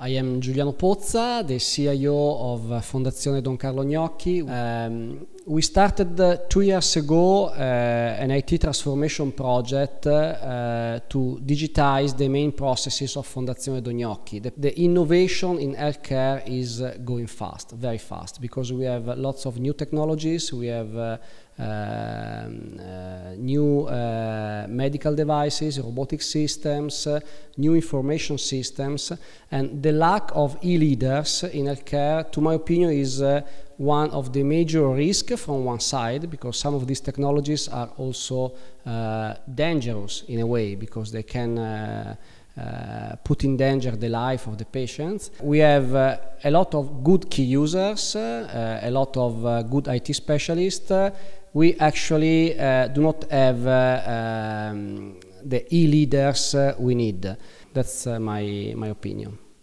I am Giuliano Pozza, the CIO of Fondazione Don Carlo Gnocchi. Um, we started two years ago uh, an IT transformation project uh, to digitize the main processes of Fondazione Don Gnocchi. The, the, innovation in healthcare is going fast, very fast, because we have lots of new technologies, we have uh, um, uh new uh, medical devices, robotic systems, new information systems, and the lack of e-leaders in healthcare, to my opinion, is uh, one of the major risks from one side because some of these technologies are also uh, dangerous in a way because they can uh, uh, put in danger the life of the patients. We have uh, a lot of good key users, uh, uh a lot of uh, good IT specialists. we actually do not have um, the e-leaders we need. That's my, my opinion.